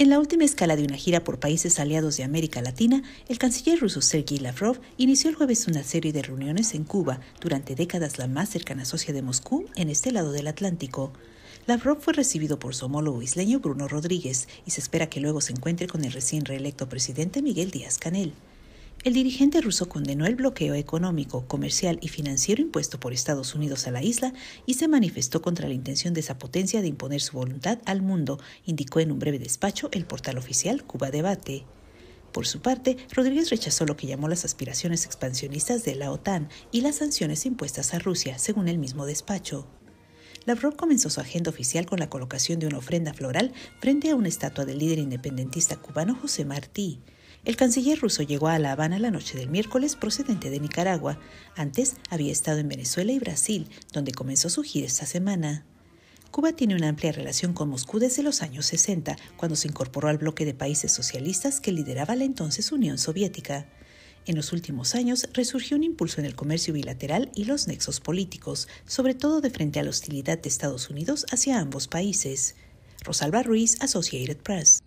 En la última escala de una gira por países aliados de América Latina, el canciller ruso Sergei Lavrov inició el jueves una serie de reuniones en Cuba, durante décadas la más cercana socia de Moscú en este lado del Atlántico. Lavrov fue recibido por su homólogo isleño Bruno Rodríguez y se espera que luego se encuentre con el recién reelecto presidente Miguel Díaz Canel. El dirigente ruso condenó el bloqueo económico, comercial y financiero impuesto por Estados Unidos a la isla y se manifestó contra la intención de esa potencia de imponer su voluntad al mundo, indicó en un breve despacho el portal oficial Cuba Debate. Por su parte, Rodríguez rechazó lo que llamó las aspiraciones expansionistas de la OTAN y las sanciones impuestas a Rusia, según el mismo despacho. Lavrov comenzó su agenda oficial con la colocación de una ofrenda floral frente a una estatua del líder independentista cubano José Martí. El canciller ruso llegó a La Habana la noche del miércoles procedente de Nicaragua. Antes había estado en Venezuela y Brasil, donde comenzó su gira esta semana. Cuba tiene una amplia relación con Moscú desde los años 60, cuando se incorporó al bloque de países socialistas que lideraba la entonces Unión Soviética. En los últimos años resurgió un impulso en el comercio bilateral y los nexos políticos, sobre todo de frente a la hostilidad de Estados Unidos hacia ambos países. Rosalba Ruiz, Associated Press.